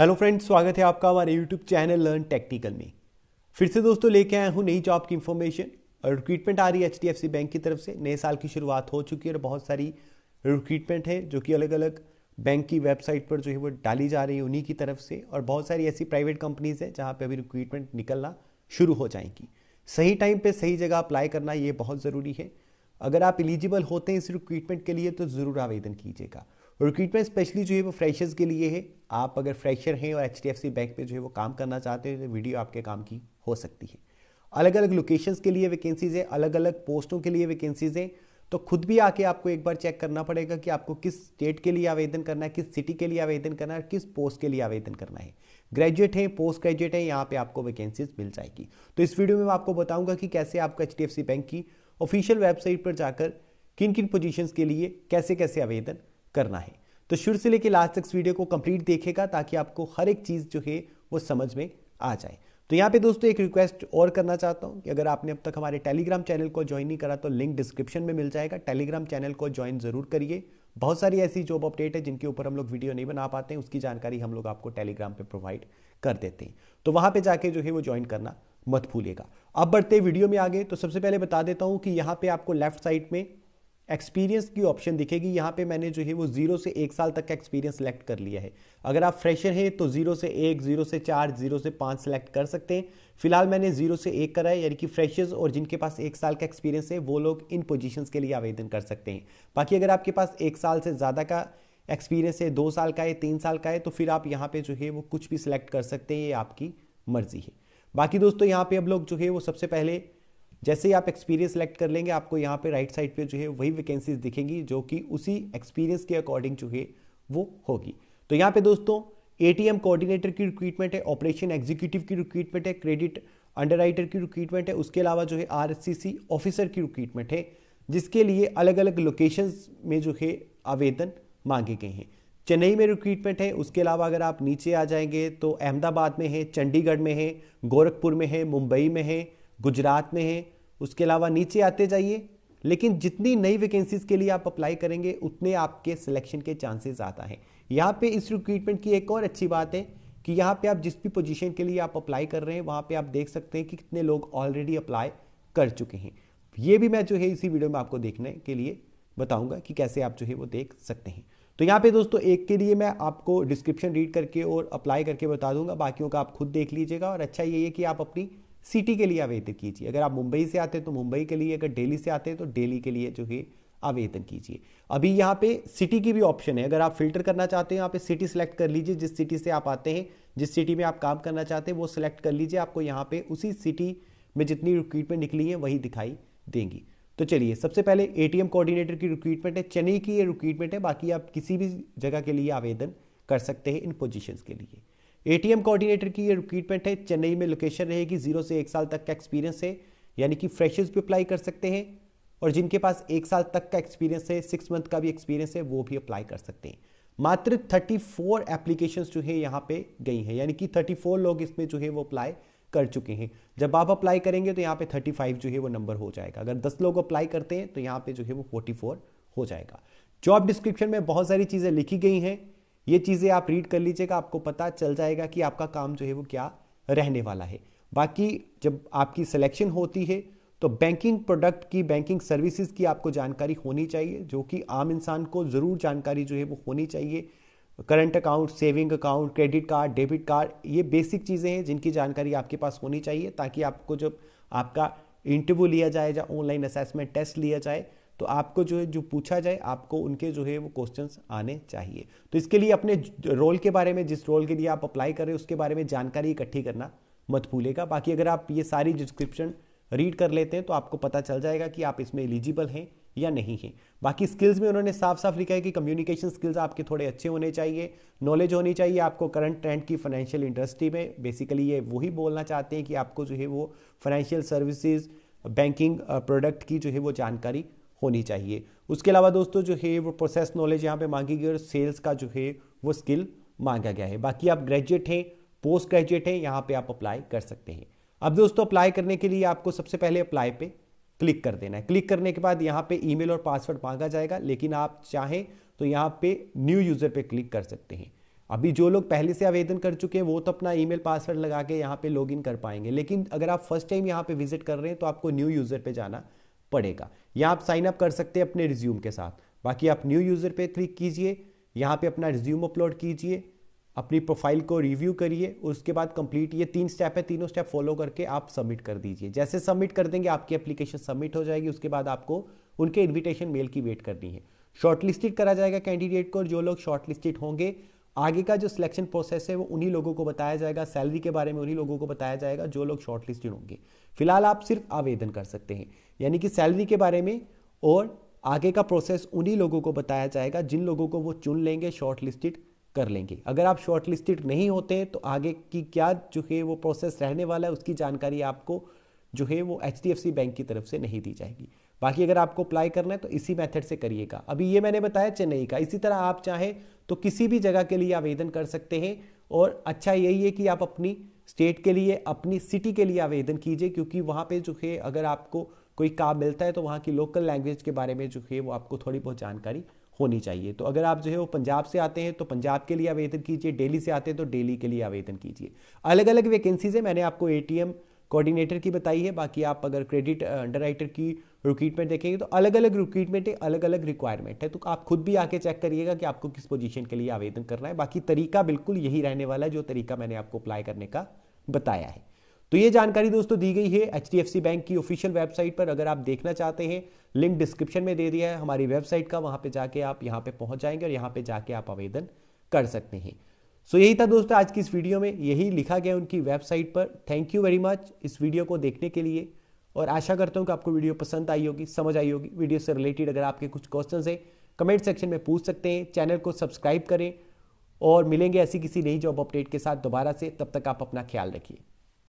hello friends स्वागत है आपका हमारे यूट्यूब चैनल लर्न टेक्निकल में फिर से दोस्तों लेके आया हूँ नई जॉब की इन्फॉर्मेशन और रिक्रूटमेंट आ रही है एच बैंक की तरफ से नए साल की शुरुआत हो चुकी है और बहुत सारी रिक्रूटमेंट है जो कि अलग अलग बैंक की वेबसाइट पर जो है वो डाली जा रही है उन्हीं की तरफ से और बहुत सारी ऐसी प्राइवेट कंपनीज़ हैं जहाँ पर अभी रिक्रूटमेंट निकलना शुरू हो जाएंगी सही टाइम पर सही जगह अप्लाई करना ये बहुत ज़रूरी है अगर आप एलिजिबल होते हैं इस रिक्रूटमेंट के लिए तो ज़रूर आवेदन कीजिएगा रिक्रूटमेंट स्पेशली जो है वो फ्रेशर्स के लिए है आप अगर फ्रेशर हैं और एच बैंक में जो है वो काम करना चाहते हैं तो वीडियो आपके काम की हो सकती है अलग अलग लोकेशंस के लिए वैकेंसीज़ है अलग अलग पोस्टों के लिए वैकेंसीज़ हैं तो खुद भी आके आपको एक बार चेक करना पड़ेगा कि आपको किस स्टेट के लिए आवेदन करना है किस सिटी के लिए आवेदन करना है और किस पोस्ट के लिए आवेदन करना है ग्रेजुएट हैं पोस्ट ग्रेजुएट हैं यहाँ पे आपको वैकेंसीज मिल जाएगी तो इस वीडियो में मैं आपको बताऊंगा कि कैसे आपको एच बैंक की ऑफिशियल वेबसाइट पर जाकर किन किन पोजिशन के लिए कैसे कैसे आवेदन करना है तो शुरू से लेकर लास्ट तक इस वीडियो को कंप्लीट देखेगा ताकि आपको हर एक चीज़ जो है वो समझ में आ जाए तो यहाँ पे दोस्तों एक रिक्वेस्ट और करना चाहता हूँ कि अगर आपने अब तक हमारे टेलीग्राम चैनल को ज्वाइन नहीं करा तो लिंक डिस्क्रिप्शन में मिल जाएगा टेलीग्राम चैनल को ज्वाइन जरूर करिए बहुत सारी ऐसी जॉब अपडेट है जिनके ऊपर हम लोग वीडियो नहीं बना पाते हैं उसकी जानकारी हम लोग आपको टेलीग्राम पर प्रोवाइड कर देते हैं तो वहाँ पर जाके जो है वो ज्वाइन करना मत भूलिएगा अब बढ़ते वीडियो में आगे तो सबसे पहले बता देता हूँ कि यहाँ पे आपको लेफ्ट साइड में एक्सपीरियंस की ऑप्शन दिखेगी यहाँ पे मैंने जो है वो जीरो से एक साल तक का एक्सपीरियंस सेलेक्ट कर लिया है अगर आप फ्रेशर हैं तो जीरो से एक जीरो से चार जीरो से पाँच सेलेक्ट कर सकते हैं फिलहाल मैंने जीरो से एक करा है यानी कि फ्रेशर्स और जिनके पास एक साल का एक्सपीरियंस है वो लोग इन पोजिशन के लिए आवेदन कर सकते हैं बाकी अगर आपके पास एक साल से ज़्यादा का एक्सपीरियंस है दो साल का है तीन साल का है तो फिर आप यहाँ पर जो है वो कुछ भी सिलेक्ट कर सकते हैं ये आपकी मर्जी है बाकी दोस्तों यहाँ पे अब लोग जो है वो सबसे पहले जैसे ही आप एक्सपीरियंस सेलेक्ट कर लेंगे आपको यहाँ पे राइट साइड पे जो है वही वैकेंसीज दिखेंगी जो कि उसी एक्सपीरियंस के अकॉर्डिंग जो है वो होगी तो यहाँ पे दोस्तों एटीएम कोऑर्डिनेटर की रिक्रूटमेंट है ऑपरेशन एग्जीक्यूटिव की रिक्रूटमेंट है क्रेडिट अंडरराइटर की रिक्रूटमेंट है उसके अलावा जो है आर ऑफिसर की रिक्रूटमेंट है जिसके लिए अलग अलग लोकेशंस में जो है आवेदन मांगे गए हैं चेन्नई में रिक्रूटमेंट है उसके अलावा अगर आप नीचे आ जाएंगे तो अहमदाबाद में है चंडीगढ़ में है गोरखपुर में है मुंबई में है गुजरात में है उसके अलावा नीचे आते जाइए लेकिन जितनी नई वैकेंसीज के लिए आप अप्लाई करेंगे उतने आपके सिलेक्शन के चांसेस आता है यहाँ पे इस रिक्रूटमेंट की एक और अच्छी बात है कि यहाँ पे आप जिस भी पोजीशन के लिए आप अप्लाई कर रहे हैं वहाँ पे आप देख सकते हैं कि कितने लोग ऑलरेडी अप्लाई कर चुके हैं ये भी मैं जो है इसी वीडियो में आपको देखने के लिए बताऊंगा कि कैसे आप जो है वो देख सकते हैं तो यहाँ पे दोस्तों एक के लिए मैं आपको डिस्क्रिप्शन रीड करके और अप्लाई करके बता दूंगा बाकियों का आप खुद देख लीजिएगा और अच्छा ये है कि आप अपनी सिटी के लिए आवेदन कीजिए अगर आप मुंबई से आते हैं तो मुंबई के लिए अगर डेली से आते हैं तो डेली के लिए जो है आवेदन कीजिए अभी यहाँ पे सिटी की भी ऑप्शन है अगर आप फिल्टर करना चाहते हैं यहाँ पे सिटी सेलेक्ट कर लीजिए जिस सिटी से आप आते हैं जिस सिटी में आप काम करना चाहते हैं वो सिलेक्ट कर लीजिए आपको यहाँ पे उसी सिटी में जितनी रिक्रूटमेंट निकली है वही दिखाई देंगी तो चलिए सबसे पहले ए कोऑर्डिनेटर की रिक्रूटमेंट है चेन्नई की ये रिक्रूटमेंट है बाकी आप किसी भी जगह के लिए आवेदन कर सकते हैं इन पोजिशन के लिए एटीएम कोऑर्डिनेटर की ये रिक्रूटमेंट है चेन्नई में लोकेशन रहेगी जीरो से एक साल तक का एक्सपीरियंस है यानी कि फ्रेशर्स भी अप्लाई कर सकते हैं और जिनके पास एक साल तक का एक्सपीरियंस है सिक्स मंथ का भी एक्सपीरियंस है वो भी अप्लाई कर सकते हैं मात्र 34 फोर एप्लीकेशन जो है यहाँ पे गई हैं यानी कि 34 लोग इसमें जो है वो अप्लाई कर चुके हैं जब आप अप्लाई करेंगे तो यहाँ पे 35 जो है वो नंबर हो जाएगा अगर 10 लोग अप्लाई करते हैं तो यहाँ पे जो है वो 44 हो जाएगा जॉब डिस्क्रिप्शन में बहुत सारी चीज़ें लिखी गई हैं ये चीज़ें आप रीड कर लीजिएगा आपको पता चल जाएगा कि आपका काम जो है वो क्या रहने वाला है बाकी जब आपकी सिलेक्शन होती है तो बैंकिंग प्रोडक्ट की बैंकिंग सर्विसेज की आपको जानकारी होनी चाहिए जो कि आम इंसान को ज़रूर जानकारी जो है वो होनी चाहिए current account saving account credit card debit card ये बेसिक चीज़ें हैं जिनकी जानकारी आपके पास होनी चाहिए ताकि आपको जब आपका इंटरव्यू लिया जाए या ऑनलाइन असेसमेंट टेस्ट लिया जाए तो आपको जो है जो पूछा जाए आपको उनके जो है वो क्वेश्चंस आने चाहिए तो इसके लिए अपने रोल के बारे में जिस रोल के लिए आप अप्लाई कर रहे हैं उसके बारे में जानकारी इकट्ठी करना मत भूलेगा बाकी अगर आप ये सारी डिस्क्रिप्शन रीड कर लेते हैं तो आपको पता चल जाएगा कि आप इसमें एलिजिबल हैं या नहीं है बाकी स्किल्स में उन्होंने साफ साफ लिखा है कि कम्युनिकेशन स्किल्स आपके थोड़े अच्छे होने चाहिए नॉलेज होनी चाहिए आपको करंट ट्रेंड की फाइनेंशियल इंडस्ट्री में बेसिकली ये वही बोलना चाहते हैं कि आपको जो है वो फाइनेंशियल सर्विसेज बैंकिंग प्रोडक्ट की जो है वो जानकारी होनी चाहिए उसके अलावा दोस्तों जो है वो प्रोसेस नॉलेज यहाँ पे मांगी गई और सेल्स का जो है वो स्किल मांगा गया है बाकी आप ग्रेजुएट हैं पोस्ट ग्रेजुएट हैं यहाँ पे आप अप्लाई कर सकते हैं अब दोस्तों अप्लाई करने के लिए आपको सबसे पहले अप्लाई पे क्लिक कर देना है क्लिक करने के बाद यहाँ पे ईमेल और पासवर्ड मांगा जाएगा लेकिन आप चाहें तो यहाँ पे न्यू यूज़र पे क्लिक कर सकते हैं अभी जो लोग पहले से आवेदन कर चुके हैं वो तो अपना ईमेल पासवर्ड लगा के यहाँ पे लॉगिन कर पाएंगे लेकिन अगर आप फर्स्ट टाइम यहाँ पे विजिट कर रहे हैं तो आपको न्यू यूज़र पे जाना पड़ेगा यहाँ आप साइन अप कर सकते हैं अपने रिज्यूम के साथ बाकी आप न्यू यूज़र पे क्लिक कीजिए यहाँ पे अपना रिज्यूम अपलोड कीजिए अपनी प्रोफाइल को रिव्यू करिए उसके बाद कंप्लीट ये तीन स्टेप है तीनों स्टेप फॉलो करके आप सबमिट कर दीजिए जैसे सबमिट कर देंगे आपकी एप्लीकेशन सबमिट हो जाएगी उसके बाद आपको उनके इन्विटेशन मेल की वेट करनी है शॉर्टलिस्टेड करा जाएगा कैंडिडेट को जो लोग शॉर्टलिस्टेड होंगे आगे का जो सिलेक्शन प्रोसेस है वो उन्हीं लोगों को बताया जाएगा सैलरी के बारे में उन्हीं लोगों को बताया जाएगा जो लोग शॉर्ट होंगे फिलहाल आप सिर्फ आवेदन कर सकते हैं यानी कि सैलरी के बारे में और आगे का प्रोसेस उन्हीं लोगों को बताया जाएगा जिन लोगों को वो चुन लेंगे शॉर्ट कर लेंगे अगर आप शॉर्ट नहीं होते हैं तो आगे की क्या जो है वो प्रोसेस रहने वाला है उसकी जानकारी आपको जो है वो एच बैंक की तरफ से नहीं दी जाएगी बाकी अगर आपको अप्लाई करना है तो इसी मेथड से करिएगा अभी ये मैंने बताया चेन्नई का इसी तरह आप चाहें तो किसी भी जगह के लिए आवेदन कर सकते हैं और अच्छा यही है कि आप अपनी स्टेट के लिए अपनी सिटी के लिए आवेदन कीजिए क्योंकि वहाँ पर जो है अगर आपको कोई काम मिलता है तो वहाँ की लोकल लैंग्वेज के बारे में जो है वो आपको थोड़ी बहुत जानकारी होनी चाहिए तो अगर आप जो है वो पंजाब से आते हैं तो पंजाब के लिए आवेदन कीजिए डेली से आते हैं तो डेली के लिए आवेदन कीजिए अलग अलग वैकेंसीज है मैंने आपको ए कोऑर्डिनेटर की बताई है बाकी आप अगर क्रेडिट अंडर uh, की रिक्रूटमेंट देखेंगे तो अलग अलग रिक्रूटमेंट है अलग अलग रिक्वायरमेंट है तो आप खुद भी आके चेक करिएगा कि आपको किस पोजीशन के लिए आवेदन करना है बाकी तरीका बिल्कुल यही रहने वाला है जो तरीका मैंने आपको अप्लाई करने का बताया है तो ये जानकारी दोस्तों दी गई है एच बैंक की ऑफिशियल वेबसाइट पर अगर आप देखना चाहते हैं लिंक डिस्क्रिप्शन में दे दिया है हमारी वेबसाइट का वहां पर जाके आप यहाँ पे पहुंच जाएंगे और यहाँ पे जाके आप आवेदन कर सकते हैं सो so, यही था दोस्तों आज की इस वीडियो में यही लिखा गया उनकी वेबसाइट पर थैंक यू वेरी मच इस वीडियो को देखने के लिए और आशा करता हूँ कि आपको वीडियो पसंद आई होगी समझ आई होगी वीडियो से रिलेटेड अगर आपके कुछ क्वेश्चन है कमेंट सेक्शन में पूछ सकते हैं चैनल को सब्सक्राइब करें और मिलेंगे ऐसी किसी नई जॉब अपडेट के साथ दोबारा से तब तक आप अपना ख्याल रखिए